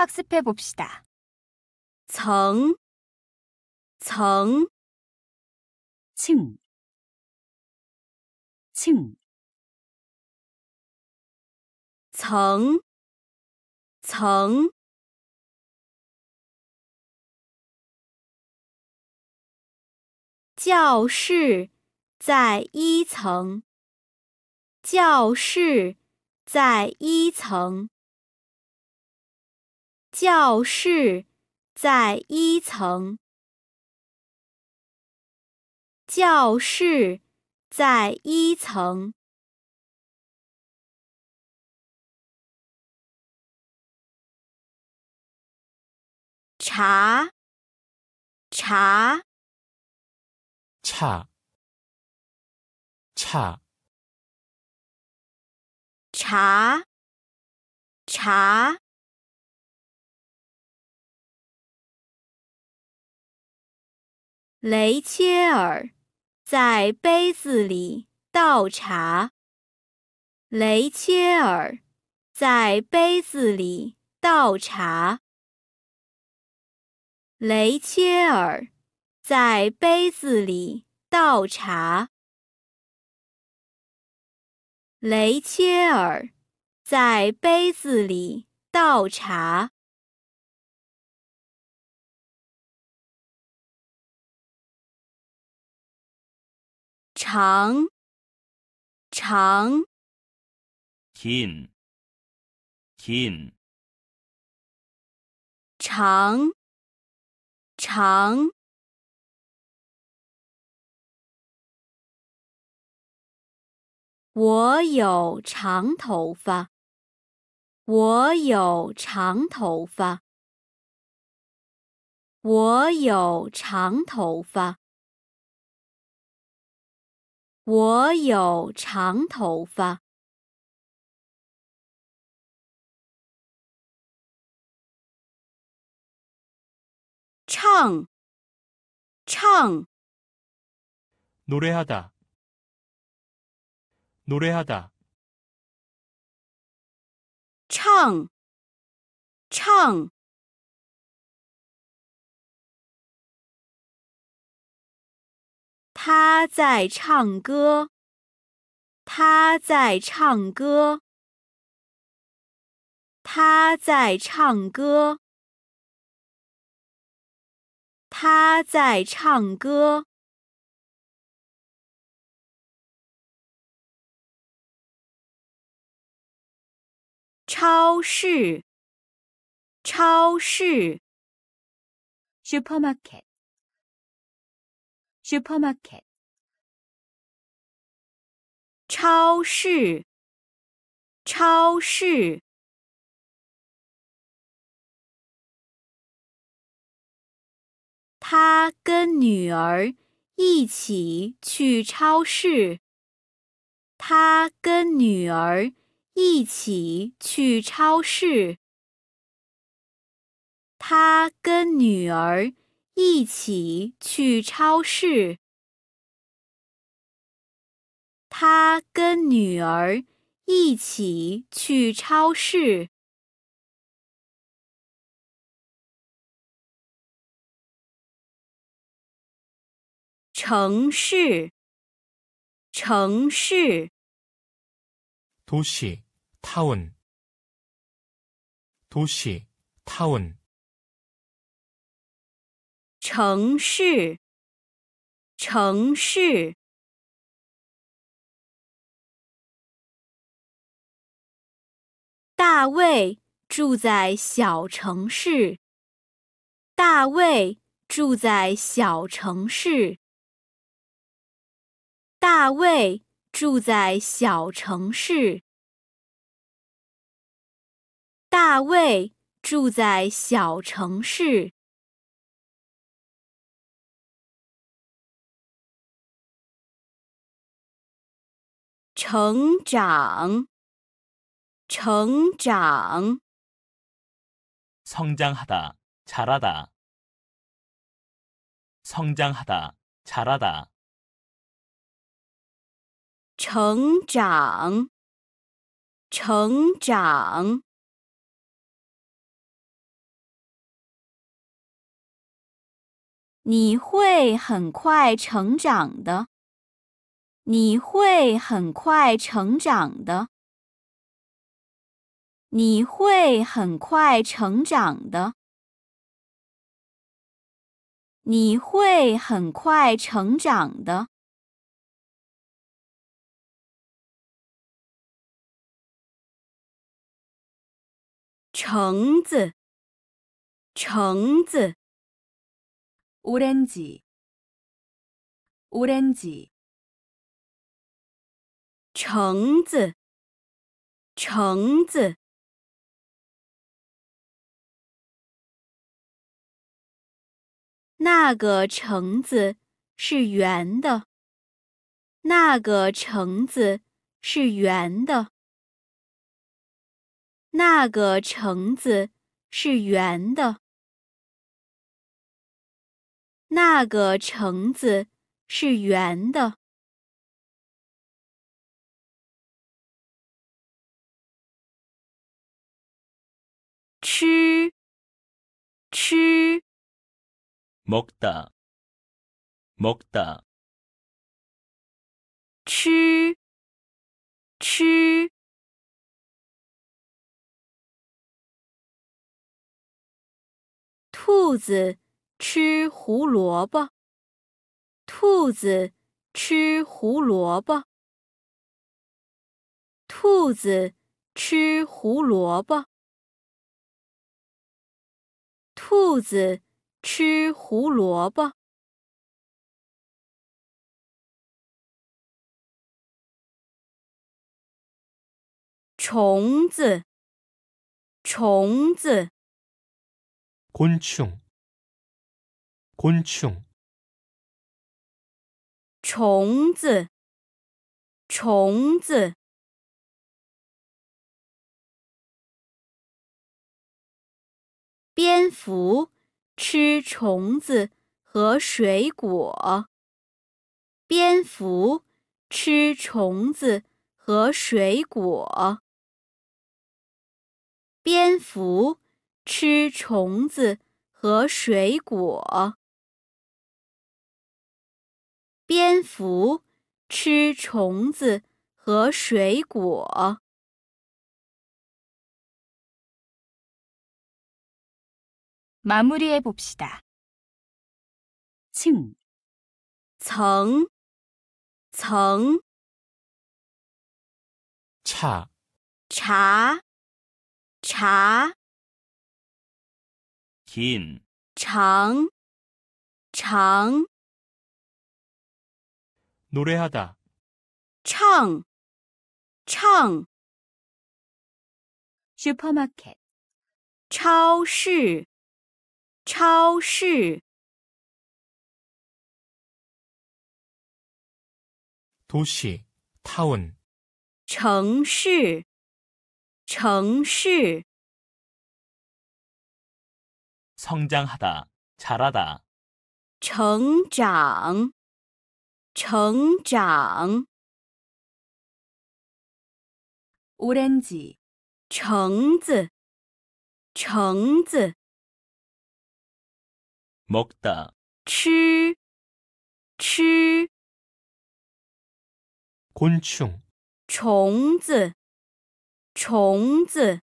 학습해 봅시다. 정, 정, 층, 층, 정, 정, 교실, 在一层，教室在一层。教室在一层。教室在一层。茶，茶，茶，茶，茶。雷切尔在杯子里倒茶。雷切尔在杯子里倒茶。雷切尔在杯子里倒茶。雷切尔在杯子里倒茶。长，长，kin，kin，长，长。我有长头发，我有长头发，我有长头发。我有长头发。唱，唱。노래하다노래하다唱，唱。他在唱歌，他在唱歌，他在唱歌，他在唱歌。超市，超市，supermarket。supermarket，超市，超市。他跟女儿一起去超市。他跟女儿一起去超市。他跟女儿。一起去超市。他跟女儿一起去超市。城市。城市。도시타운도시타운城市，城市。大卫住在小城市。大卫住在小城市。大卫住在小城市。大卫住在小城市。成长，成长。成长하 다， 자라 다。 成长하 다， 자라 다。 成长，成长。你会很快成长的。你会很快成长的。你会很快成长的。你会很快成长的。橙子，橙子，orange，orange。橙子，橙子。那个橙子是圆的。那个橙子是圆的。那个橙子是圆的。那个橙子是圆的。吃，먹 다， 먹 다。 吃，吃。兔子吃胡萝卜。兔子吃胡萝卜。兔子吃胡萝卜。兔子吃胡萝卜。虫子，虫子。昆虫，昆虫。虫子，虫子。蝙蝠吃虫子和水果。蝙蝠吃虫子和水果。蝙蝠吃虫子和水果。蝙蝠吃虫子和水果。 마무리해 봅시다. 층, 정, 정, 차, 자, 자, 긴, 장, 장, 노래하다, 창, 창, 슈퍼마켓, 超市超市 도시 타운 城市城市 성장하다 자라다 成长成长 오렌지 橙子橙子 먹다. 추, 추, 곤충, 虫子,虫子.